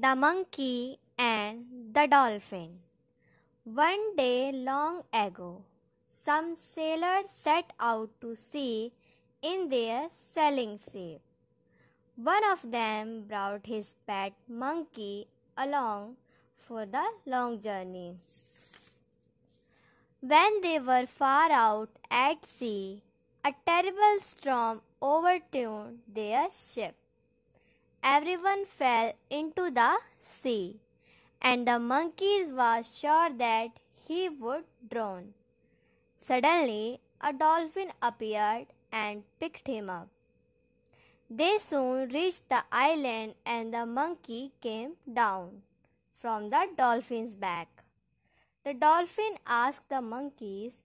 The Monkey and the Dolphin. One day long ago, some sailors set out to sea in their sailing ship. One of them brought his pet monkey along for the long journey. When they were far out at sea, a terrible storm overturned their ship everyone fell into the sea, and the monkeys were sure that he would drown. Suddenly, a dolphin appeared and picked him up. They soon reached the island, and the monkey came down from the dolphin's back. The dolphin asked the monkeys,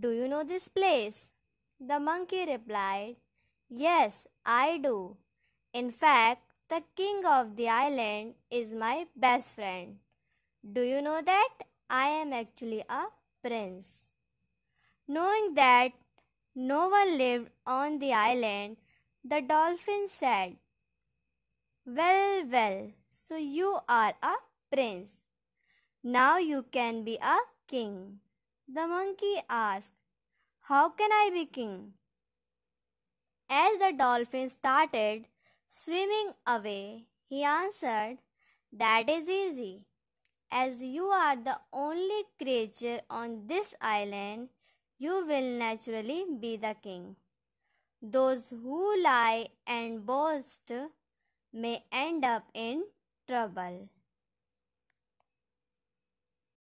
Do you know this place? The monkey replied, Yes, I do. In fact, the king of the island is my best friend. Do you know that I am actually a prince? Knowing that no one lived on the island, the dolphin said, Well, well, so you are a prince. Now you can be a king. The monkey asked, How can I be king? As the dolphin started Swimming away, he answered, That is easy. As you are the only creature on this island, you will naturally be the king. Those who lie and boast may end up in trouble.